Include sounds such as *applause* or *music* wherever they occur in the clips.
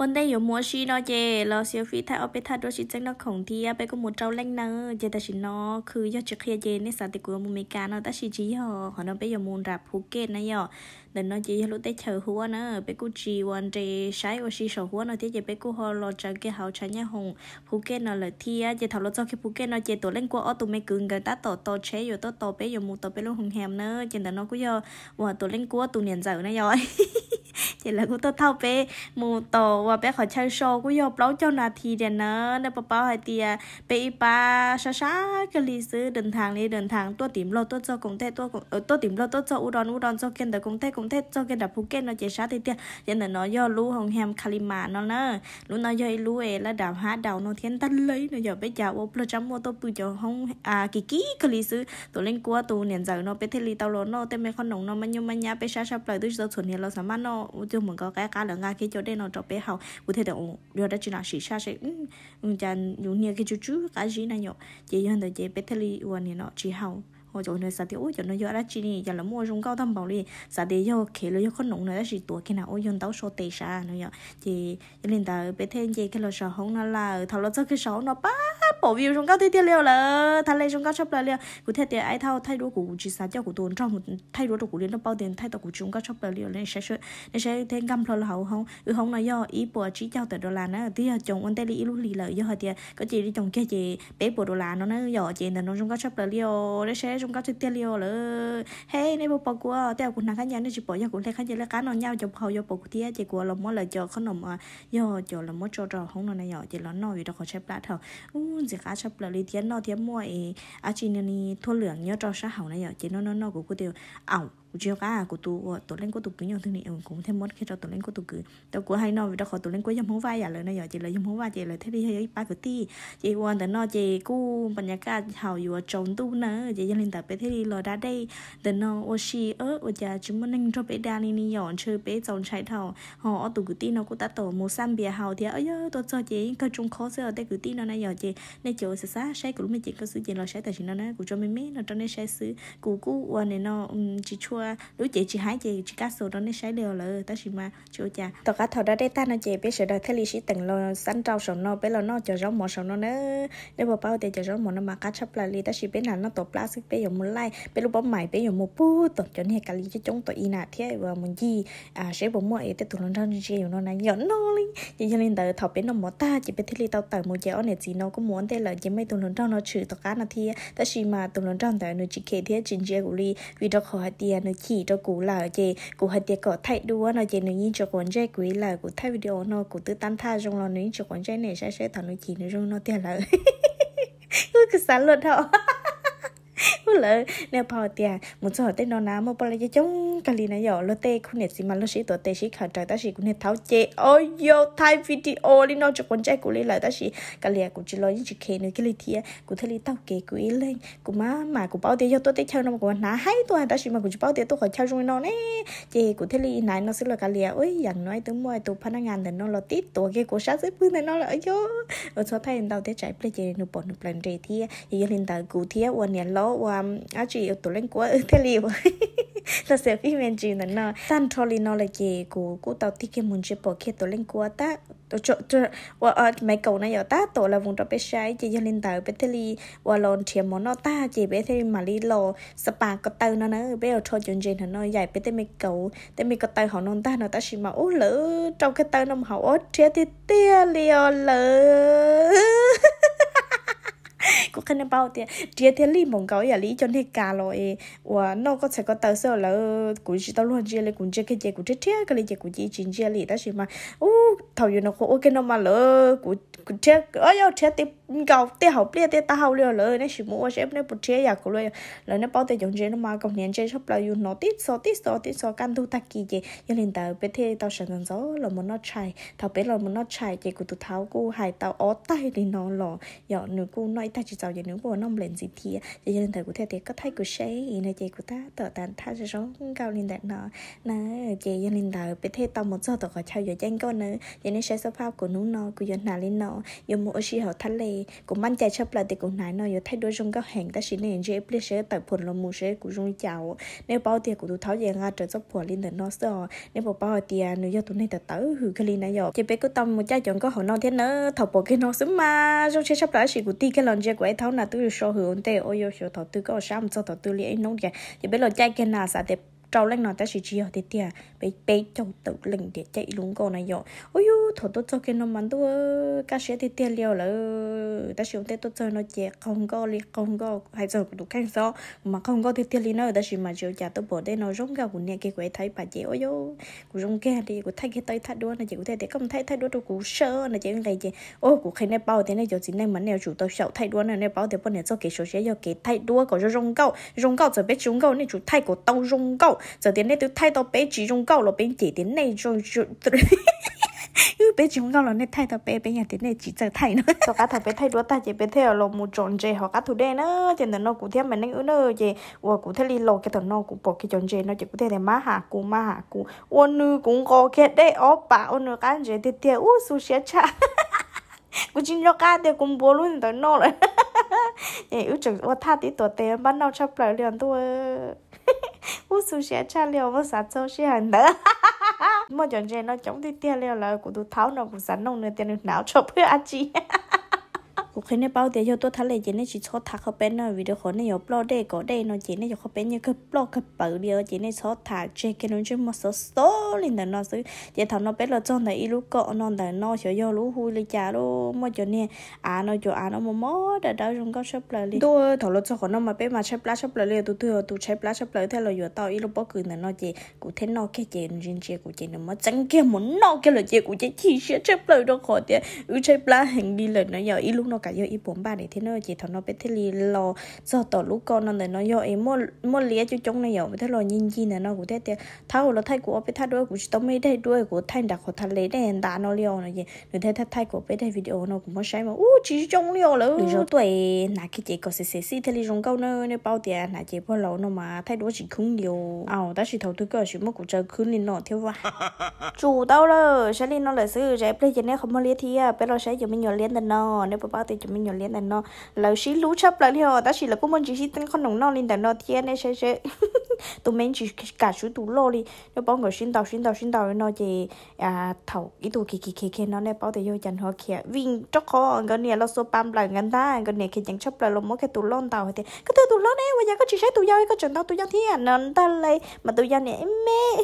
วันได้อยู่มัวชีนอเจ เราเซยฟี่ถ่ายเอาไปทาด้ชิจังนอของเทียไปก็หมดเจ้าเล่งเนอเจแต่ชินนคือยอดจะเคลียเจนในสาติกุลมุมเมกาเนาะแต่ชิจิฮอขอนอไปอยู่มูลรับภูเก็ตนะยอเดินเนอเจยรู้ได้เฉยหัวเนอไปกูจีวันเจใช้วอาชีสหัวเนอเทียเจไปกูฮอลจังเกเฮาชันยหงภูเก็ตเนอเลยทียเจทำรถจ้าแค่ภูเก็ตเนอเจตัวเล่นกัวออตัวไม่กึ่งกันตาต่อต่อเชยอยู่ต่อต่อไปอยู่มูต่อไปลงหงแฮมเนอเจแต่เนอคกูยอว่าตัวเล่นกัวตัวเนียนจ้านาะยอ chỉ là cô tôi thâu về mù tổ và bé khỏi chơi show cô yêu lâu cho là thì để nó để bà bao hay thì à, bé ba sa sa cái lý sư đường thẳng đi đường thẳng tôi tìm lô, tôi cho cũng thế tôi cũng ờ, tôi tìm lo tôi cho udon udon cho kiên đời cũng thế cũng thế cho kiên đời phú kiên nó chỉ sát thì tiếc nên là nó do lú hồng hem kalima nó nè lú nó do lú ấy là đào há đào nó thiên tân lấy nó giờ bé chào ô plơ chấm mua tôi bự cho không à kỳ kỳ cái lý sư tôi lên qua tôi nền giờ nó bé thế lý tao lo nó tên mấy con nồng nó mà nhưng mà nhà bé sa sa plơ tôi cho chuẩn hiện lo sao mà nó cho mình có cái cá là ngay khi cho đây nó trộn bé hậu cụ thể là giờ đó chỉ là sĩ sa sẽ um chàng dùng nhiều cái chú chú cái gì này nhở chỉ hơn là chỉ bé theli uan này nó chỉ hậu họ chỗ sao thì ôi chỗ nơi giờ đã chỉ đi giờ là mua dùng cao thâm bảo đi sao thì giờ khi là giờ con nông nơi chỉ tuổi cái nào ôi dân tàu số tệ xa nữa giờ thì cho nên ta bé thêm gì cái lo sợ không nó là ừ, thầu lo cái số nó ba bỏ view dùng cao thì tiền liều là thay lên dùng cao shop là liều cụ thể thì ai thao thay đổi của chỉ sao cho của tuần trong thay đổi của liên nó bao tiền thay đổi của chúng cao shop là liều nên sẽ nên sẽ thêm găm lo là hậu không ừ do ý bộ chỉ cho từ đô la nó thì chồng anh tây đi lúc lì lợi do thì có chị đi chồng kia chị bé bộ đô la nó nó giờ chị là nó cao shop là liều nó sẽ chúng có chơi tiền liều lỡ hey nên bộ bọc của tèo của nàng khác nhau nên chỉ bỏ nhau cũng thấy khác nhau là cá nó nhau chụp hậu vô bọc thì tia chỉ của lòng mỗi lời chờ không nồng à ờ, do chờ lòng mỗi chờ chờ không nồng này nhỏ chỉ nó vì đó có chép lại thở u chỉ cá chép lại lý tiếng nó tiếng mua ấy à chỉ nên thua lượng nhớ cho sát hậu này nhỏ chỉ nó nó nó của cô tiêu ảo của chiều cả à, của tụ tổ lên của tụ cứ nhau thứ này cũng thêm mất khi cho tổ lên của tụ cứ tao của hay nói vì tao khỏi tổ lên của dâm hố vai giả à, lời này giờ chị là dâm hố vai chị là thế đi hay ba cái ti chị quan tới nó chị cu bằng nhà cả hào vừa trồng tu nữa chị dân lên tập bé thế đi lo đã đây tới nó ô xì ớ ô cha chúng mình nên cho bé đa ni ni nhọn chơi bé trồng trái thầu họ tụ cứ ti nó cũng đã tổ một sam bìa hào thì ơi tôi cho chị cơ trung khó giờ tay cứ ti nó này giờ chị nên chỗ sẽ sát sai của mình chị cơ sự chị lo sai tại chị nó nè cũng cho mình mấy nó cho nên sai sự của cu quan này nó chỉ chua đối chị chị hái chị chị cá sấu đó nên sai đều là ta chỉ mà chỗ cha tao cá thầu da đây ta nó chị bây giờ đời thế lý sĩ tận lo sẵn trâu sầu nó bây lo nó chờ rau mỏ sầu nó nữa nếu mà bao thì chờ rau mỏ nó mà cá chấp là lý ta chỉ bên nào nó tổ plastic bây giờ muốn lại bây lúc bấm mày bây giờ một bút tổ cho nên cả lý cho chúng tôi ina thế và mình gì à sẽ bấm mọi cái tụi nó ra gì nó này nhẫn nó linh chỉ cho nên tờ thọ bên nó mỏ ta chỉ bên thế lý tao tờ một chéo này gì nó cũng muốn thế là chỉ mấy tụi nó trong nó trừ tao cá nó thì ta chỉ mà tụi nó trong tờ nó chỉ kể thế chính chế của lý vì đó khỏi tiền nó chỉ cho cụ là chị cụ hơi tiệt có thay đua nó chị nếu như cho con trai quý là cụ thay video nó cụ tự tan tha trong lòng nếu cho con trai này sẽ sẽ thằng nó chỉ nó trong nó tiền là cứ xả luật họ *laughs* เลยเนี่ยพอเตียมุจอเตนอนำมาปลายจะจงกะลีนะยอลเตคุณเนสิมาลชิตัวเตชิขาดใจตาชิคุณเนเท้าเจโอโยไทยวิดีโอลีนอจกคนใจกูเลยหลายตาชิกะเลียกูจิลอยิจิเคนึกะลีเทียกูทะลีเต้าเกกูอีเลยกูมาหมากูเป้าเตียยอตัวเตเชานมกวนนาให้ตัวตาชิมากูจิเป้าเตียตัวขอเชาจงนอเนี่ยเจกูทะลีนายนอซึละกะเลียเอ้ยอย่างน้อยตัวมวยตัวพนักงานแต่นอลติตัวเกกูชาซึปืนแต่นอเลยโยเออชอบไทยเราเตใจเปลเจนูปนเปลยนเรทียยลินแต่กูเทียวันเนี้ยล้อว่า um, aji tụi lên của thế liều là sẽ phim mình chỉ là san trolley nó là gì của của tàu tiết kiệm muốn chụp bỏ kia tụi lên của ta tôi chỗ chỗ và mấy cậu này giờ ta tổ là vùng đó bé sai chỉ lên tàu bé thế li và lon thiềm món nó ta chỉ bé thế li mà lò spa có tàu nó nữa bé ở cho chuyện gì nó dài bé thế mấy cậu thế mấy cậu họ non ta nó ta chỉ mà ố lỡ trong cái tàu nó họ ố chia thì tia liều lỡ ก็คันเป้าเตียเจียเทลี่มงเกาอย่าลีจนเหตุการณ์เลยว่านอกก็ใช้ก็เตอร์เซอร์แล้วกูจะต้องรู้เจียเลยกูจะแค่เจียกูจะเทียก็เลยเจียกูจีจินเจียลีแต่ใช่ไหมอู้เท่าอยู่นะโคโอเคนามาเลยกูกูเทียเอ้ยเทียติเกาเตียเขาเปลี่ยนเตียตาเขาเรียวเลยนะชิมัวเชฟเนี่ยปุ๊เทียอยากกูเลยแล้วเนี่ยเป้าเตียจงเจียนมากับเนี่ยเจียชอบเราอยู่นอติสอติสอติสอกันดูตะกี้เจียยังเล่นแต่ไปเทียเตาฉันนั่นจ้อเรามันนอใช่เท่าเป็นเรามันนอใช่เจียกูตัวเท้ากูหายเตาอ้อไตเลยนอนหล่อหยอดหนูกูน้อยแต่จีจ sau giờ nếu buồn nông lên gì thì giờ lên thời của theo thì có thấy của sẽ ý này chị của ta tờ tàn tha sẽ sống cao lên đạn nọ nà chị dân lên đời biết thế tao một giờ tao có trao giờ tranh con nữa giờ nên sẽ phao của nó nó của dân nào lên nọ giờ mua xí hậu thắt lề cũng mang chạy chấp lại thì cũng nãy nọ giờ thay đôi trong các hàng ta xí nên dễ biết sẽ tập phần lòng mua sẽ của trong chào nếu bao tiền của tụi tháo giờ ra trở sắp của lên đạn nó sợ nếu bảo bao tiền nữa giờ tụi này tao tử hư cái lên nãy giờ chị biết cứ tâm một cha chọn có hậu non thế nữa thọc bộ cái nó sớm mà trong sẽ sắp lại xí của ti cái lần chơi của thấu là tôi sở hữu tệ ôi yêu sở thấu tư có sao mà sở thấu tư lý ấy nông kìa thì bây giờ chạy cái nào sao để trâu lên nó ta chỉ chỉ ở tiệt tiệt bé bé trâu tự lình để chạy lúng cô này rồi ôi u thổ tôi cho cái nó mắn tôi cá sẽ tiệt tiệt liều là ừ, ta chỉ ông tôi chơi nó chè không có li không có hay giờ cũng khăn so mà không có tiệt tiệt li nữa ta chỉ mà chịu trả tôi bỏ đây nó rong gà của nhà cái quậy thấy bà chị ôi u của rong gà thì của thay cái tay thay đuôi này chị có thể để không thay thay đuôi đâu của sợ này chị ngày chị ôi của khi này bao thế này giờ chỉ này mắn này chủ tôi sợ thay đuôi này này bao thì bọn này cho cái số sẽ giờ cái thay đua của rong gà rong gà rồi biết rong gà này chủ thay của tao rong gà 够，就点呢都睇到俾主中够咯，俾姐点呢中中。因为别种高了，你太多别别人的那几只太呢。就 cả thằng *laughs* bé thay đua ta chỉ bé theo lộ một tròn chơi hoặc cả thủ đen đó, cho nên nó cũng theo mình nên ư nó gì, và cũng theo đi lộ cái thằng nó cũng bỏ cái tròn chơi nó chỉ cũng theo để má hạ cú má hạ cú, ôn nữ cũng có cái đấy, ó bà ôn nữ cái gì thì theo u su sẽ cha, cũng cái thì cũng bố luôn thằng nó rồi, ư chừng ô tha tí tuổi tiền bắt đầu chấp lại liền tôi. 我首先吃了，我啥做事很得。mà chọn chơi nó chống thì tiền leo là của tôi tháo nó cũng sẵn nông nữa tiền được não chụp với anh chị *laughs* โอเคเนี่ยเป้าเดียวตัวทะเลจีเนี่ยชิชอทักเขาเป็นวิดีโอคนเนี่ยปลอได้ก็ได้นอจีเนี่ยเขาเป็นเนี่ยก็ปลอกกระเป๋าเดียวจีเนี่ยชอทักเจกันนู้นชื่อมาสโตลินเดนนอซื้อเดี๋ยวทำนอเป็นเราจนแต่อีลูกก็นอนแต่นอเฉียวยอรู้หูเลยจ้าลูกมอจเนี่ยอ่านอจอ่านอมมอแต่ดาวจงก็ชอบเลยตัวถอดรถจอของนอมาเป็นมาใช้ปลาชอบเลยตัวเธอตัวใช้ปลาชอบเลยเธอเราอยู่ต่ออีลูกบอกคือเนนอจีกูเทนนอแค่เจนรินเจกูเจนมาจังแค่หมุนนอแค่เลยเจกูเจที่เชื่อชอบเลยดอกขอเดียวอือใช้ปลาแห่งดีเลยนะอย่าอีลูกนอ cả yêu ý bốn ba để thế nó chỉ thằng nó biết thế li lo giờ tổ lúc con nó để nó yêu ấy mua mua lía cho chúng nó yêu thế lo nhìn gì này nó cũng thế thế tháo nó thay của biết thay đuôi cũng chỉ tao mới thay đuôi của thay đặc của thay lấy đây đã nó liều này gì rồi thế thay thay của biết đây video nó cũng mới sai mà u chỉ trong liều lỡ rồi tuổi nãy cái chị có sẽ sẽ xí thế li trong câu nó nó bao tiền nãy chị bao lâu nó mà thay đuôi chỉ không nhiều à đó chỉ thầu tôi cơ chỉ mất cũng chơi khứ lên nó thiếu vào chủ tao rồi sẽ lên nó lại ซื้อ trái play trên này không có lía thì à bây giờ sẽ giờ mình nhỏ lên tận nó nếu bao tiền chúng mình nhỏ lên đàn nó là xí lú chấp lại theo ta chỉ là cũng muốn chỉ xí tên con nồng nó lên đàn nó thiên này sẽ sẽ *laughs* tụi mình chỉ cả số tụi lô đi nó bảo người xin tàu xin tàu xin tàu nó chỉ à thầu cái tụ kì kì kì kì nó này bảo thì vô chẳng họ kia vinh cho khó cái này là số pam lại ngắn ta cái này khi chẳng chấp lại lồng mỗi cái tụi lon tàu thì cái tụ tụi lon này, bây giờ có chỉ sẽ tụ giao cái chuyện tao tụi giao thiên nó ta lấy mà tụi giao này mẹ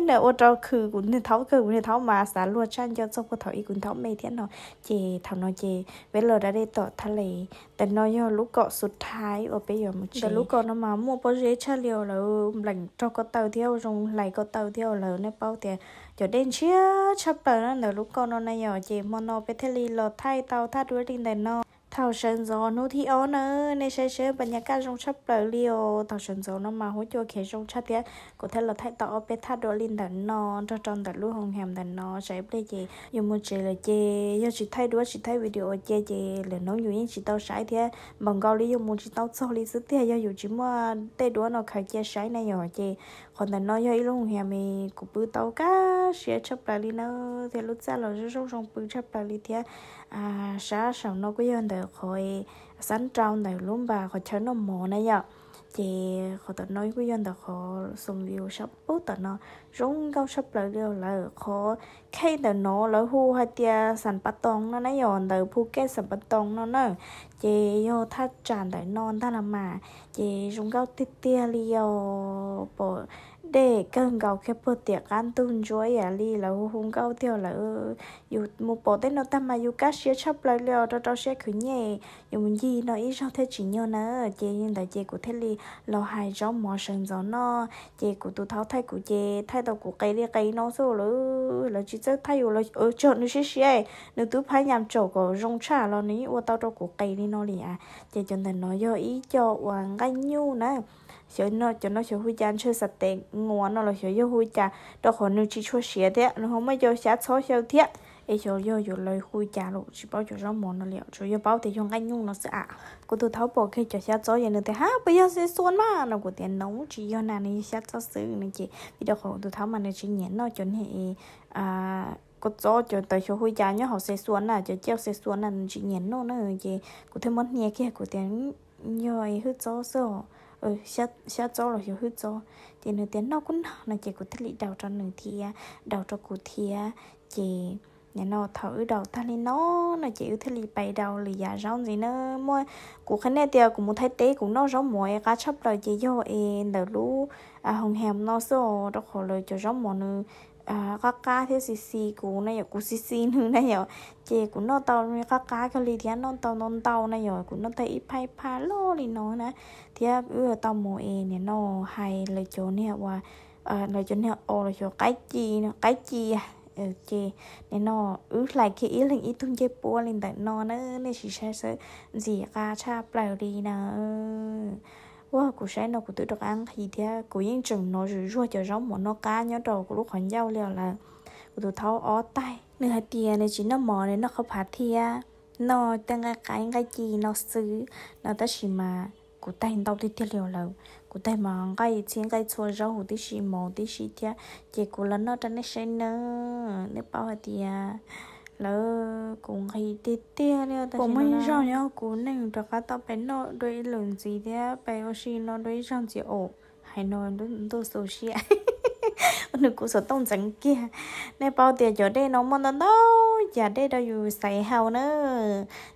là ô trâu khử cũng nên thấu khử cũng nên thấu mà xả lúa chăn cho xong có thấu ý cũng thấu mấy thế nào chị thảo nó chị với lời đã đây tỏ thà lệ tên nó do lúc cọ sụt thái ở bây giờ một chị lúc cọ nó mà mua bao dễ cha liều là ừ, lạnh cho có tàu theo rồi lại có tàu theo là nó bao tiền cho đến chia chấp bờ nó lúc cọ nó này nhỏ chị mono bé thà lì lọt thay tàu thắt đuôi đinh đèn nó thảo sơn gió nó thì ó nữa nên sẽ sẽ bên nhà ca trong sắp lời liều thảo sơn gió nó mà hỗ trợ khi trong chat thế có thể là thay tạo bé thắt đồ linh đàn nó cho tròn đặt luôn hồng hàm đàn nó sẽ bây giờ dùng một chế là chế do chị thay đuôi chị thay video chế chế là nó nhiều những chị tao sải thế bằng gạo lý dùng một chị tao sau lý sức thế do dùng chỉ mua tê đuôi nó khai chế sải này rồi chế còn đàn nó do ý luôn hàm thì cũng bự tao cá sẽ chắp tới đi nữa thì lúc ra là trong trong bự sắp tới đi thế à sáng sớm nó cứ yên được khỏi sáng trong này luôn bà khỏi chớ nó mò này nhở chị khỏi tận nói cứ yên được khó dùng điều sắp bút tận nó rung cao sắp lại điều là khó khi tận nó lỡ hu hai tia sản bát tông nó nấy dọn từ phu kết sản bát tông nó nữa, chị vô thắt tràn tại non ta là mà chị rung cao tít tia liều bộ để cần gạo khi bữa tiệc ăn tung chuối à li là hôm gạo tiêu là ừ, dù một bộ tết nó tâm mà dù cá sẽ chắp lại leo cho cho sẽ khử nhẹ dù mình gì nó ít sao thế chỉ nhau nữa chị nhưng tại chị của thế li lo hài gió mò sần gió nó chị của tụ tháo thay của chị thay đầu của cây đi cây nó số lỡ là chỉ rất thay rồi ở chỗ nó sẽ sẽ nếu tú phải nhằm chỗ của rong trà lo ní ô tao cho của cây đi nó liền à chị cho nên nó do ý cho hoàng ganh nhu nữa 小那叫那小会讲出实地，我那了小又会讲，到可能去出写的，然后么就写草小贴，哎小又有来会讲了，只包就让忙了了，主要包得用按用了是啊，我都淘宝可以叫写草也能得哈，不要写酸嘛，那我点农只要那你写草是那些，比较好都淘嘛那些年那叫你啊。có cho cho tới cho hồi giá nhá họ sẽ xuống là cho chiếc sẽ xuống là chỉ nhấn nó nó gì có thêm món nhẹ kia của tiếng nhồi hư cho sợ ở xa xa chỗ là hiểu hết chỗ thì nửa tiếng nó cũng là chị cũng thể lý đầu cho nửa thì à, đầu cho cụ thì à, chị nhà nó thở đầu ta lên nó nó chị thế lì bày đầu lì giả rong gì nữa môi cụ khánh này thì à, cũng muốn thấy tế cũng nó rong mồi cá chắp đời chỉ do em đỡ lũ à hồng hèm nó số đó khổ lời cho rong mồi nữa à cá thiếu xì xì cú này giờ cú xì xì nữa này giờ chị cú nó tàu này các cá cái lì thì nó tàu nó tàu này giờ cú nó thấy phải phá lô thì nó nè thì ưa tàu mồ e này nó hay lời chỗ này và lời chỗ này ô lời chỗ cái chi cái chi à ừ chị nên nó lại khi ý lên ý tung chơi bùa lên tại nó nó nên chỉ sẽ gì cả cha bảo đi nào wow cụ sáng nào của tự được ăn thì thế của yên trường nó rồi rua cho rong một nó cá nhớ đầu của lúc khoản giao liệu là của tự tháo ó tay nên hạt tiền này chỉ nó mò nên nó không phải thia nó tăng cái cái cái gì nó xứ nó ta chỉ mà của tay đâu thì thì liệu là của tay mà cái trên cái chua rau hủ tí xì mò tí xì thia chỉ cụ là nó trên cái xe nó nó bao hạt tiền lỡ cũng hay tê tê nữa ta cũng mấy nhau cũng nên cho cá tao bé nó đôi lần gì thế bé oxy nó đôi rau chỉ ổ hay nó đôi tôi à. sushi *laughs* nó cũng sợ tông chẳng kia nên bao tiền giờ đây nó mong nó đâu giờ đây đâu dù xài hào nữa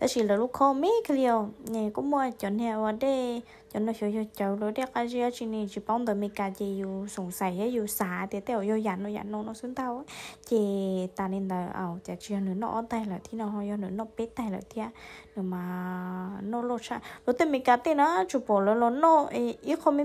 ta chỉ là lúc không mấy cái điều này cũng mua cho hào ở đây chọn nó chơi cháu rồi đẹp cái gì chỉ này chỉ bóng tới mấy cả gì dù sủng sài hay dù xả thì tiểu vô dặn nó dặn nó nó xuống tao ấy chị ta nên là ở ờ, chả chuyện nữa nó tay là thì nó hơi nữa nó biết tay là thì nữa mà nó lột ra lột tới mấy cả thì nó chụp bỏ nó nó ít không mấy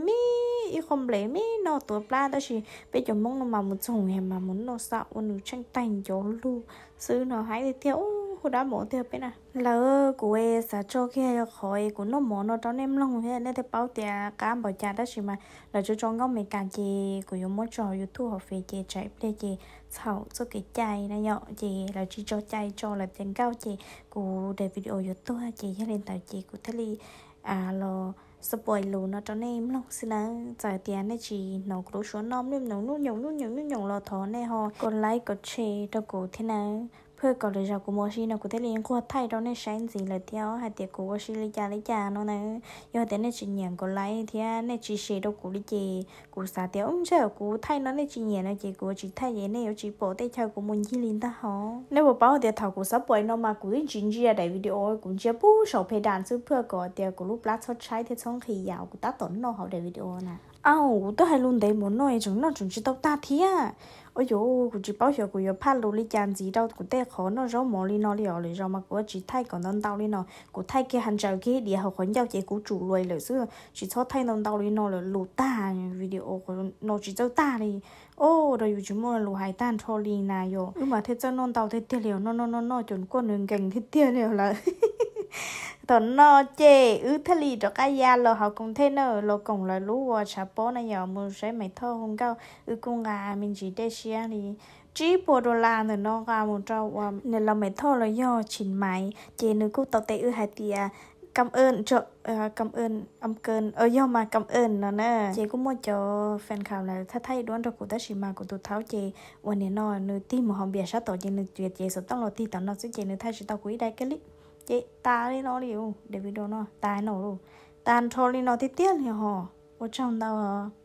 y không lấy mi nó tuổi ba đó chỉ bây giờ mong nó mà muốn dùng hè mà muốn nó sợ nó tranh tành cho lu sư nó hãy thì thiếu hồi đã bỏ tiêu bên à lỡ của em sợ cho kia khỏi của nó mỏ nó cho em lòng thế nên thì bảo tiền cám bảo cha đó chỉ mà là cho cho ngóc mình càng gì của yêu muốn trò youtube học về chị chạy play chị sau cho cái chai này nhọ chị là chỉ cho chai cho là tiền cao chị của để video youtube tôi chị lên tàu chị của thế li à lo là spoil lù nó cho nên long xin là giải tiền này chỉ nó cũng số nom nên nó nó nhung nó nhung nó nhung lo thó này ho còn like có chê cho cổ thế nào พื่อก่อนเลยจะกูมอชีนะกูได้เรียนกูไทยเราในใช้สิเลยเที่ยวให้เตียกูว่าชีลิจาลิจาโน่นนะยอดแต่ในจีเนียกูไล่เที่ยในจีเชดกูลิเจกูสาเตียวอุ้มเชื่อกูไทยนั้นในจีเนียนะเจกูจีไทยเนี่ยเนี่ยจีโปได้เช่ากูมุนยี่ลินตาหอในบ่เป้าเตียถากูซับปล่อยนอมากูได้จีเนียได้วิดีโอกูเจียปู้ชอบเพดานซื้อเพื่อก่อเตียกูรูปลักษณ์ชดใช้เที่ยช่องขี้ยาวกูตัดต้นนอเขาได้วิดีโอนะอ้าวกูต้องให้ลุนได้หมดหน่อยจนนอกจนจีตบตาเที่ย ôi dồi cũng chỉ bảo hiểu cũng hiểu phát lùi chán gì đâu cũng té khó nó rau mỏ đi nó đi ở lại rau mà cũng chỉ thay còn non tao đi nó cũng thay cái hàng rào kia đi học khoản giao chế cũng chủ lùi lại xưa chỉ cho thay non tao đi nó là lù ta video của nó chỉ cho ta đi ô rồi chúng mua lù hải tan cho đi nà yo nhưng mà thế cho non tao thế tiền liệu nó nó nó nó chuẩn quân đường cảnh thế tiền liệu là tớ nó chê ứ thế lì cho cái gia lo họ cùng thế nè lò cùng là lú và chả bó này giờ mình sẽ mấy thơ không cao ứ cùng gà mình chỉ để xe đi chỉ bộ đồ là nữa nó gà một trâu và nè là mấy thơ là do chỉnh máy chê nữa cũng tao tệ ứ hai tia à. cảm ơn cho à, cảm ơn âm cơn ở ờ, do mà cảm ơn nó nè chị cũng muốn cho fan khảo là thay thay đoán cho cụ ta chỉ mà của tụi tháo chị วัน này nó nửa tim mà không biết sao tổ chị nửa chuyện chị sợ tao lo ti tao nói sẽ chị nửa thay chị tao quý đại cái lý chị ta đi nó liệu để video nó ta nổ luôn tan thôi đi nó tiếp tiếp thì họ ở trong tao ờ,